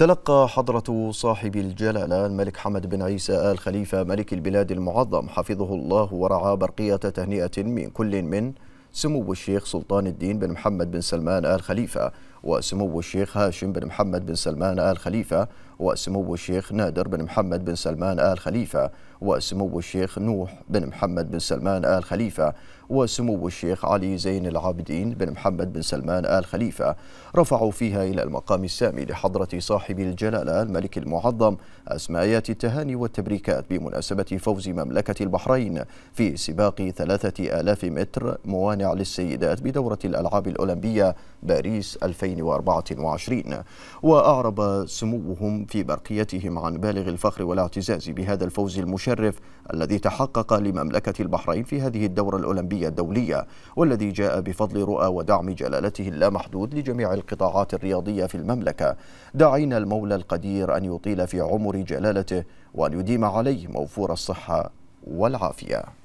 تلقى حضرة صاحب الجلالة الملك حمد بن عيسى آل خليفة ملك البلاد المعظم حفظه الله ورعاه برقية تهنئة من كل من سمو الشيخ سلطان الدين بن محمد بن سلمان آل خليفة وسمو الشيخ هاشم بن محمد بن سلمان آل خليفة وسمو الشيخ نادر بن محمد بن سلمان آل خليفة وسمو الشيخ نوح بن محمد بن سلمان آل خليفة وسمو الشيخ علي زين العابدين بن محمد بن سلمان آل خليفة رفعوا فيها إلى المقام السامي لحضرة صاحب الجلالة الملك المعظم أسمايات التهاني والتبريكات بمناسبة فوز مملكة البحرين في سباق ثلاثة آلاف متر موانع للسيدات بدورة الألعاب الأولمبية باريس 2000 2024 وأعرب سموهم في برقيتهم عن بالغ الفخر والاعتزاز بهذا الفوز المشرف الذي تحقق لمملكة البحرين في هذه الدورة الأولمبية الدولية والذي جاء بفضل رؤى ودعم جلالته اللامحدود لجميع القطاعات الرياضية في المملكة دعينا المولى القدير أن يطيل في عمر جلالته وأن يديم عليه موفور الصحة والعافية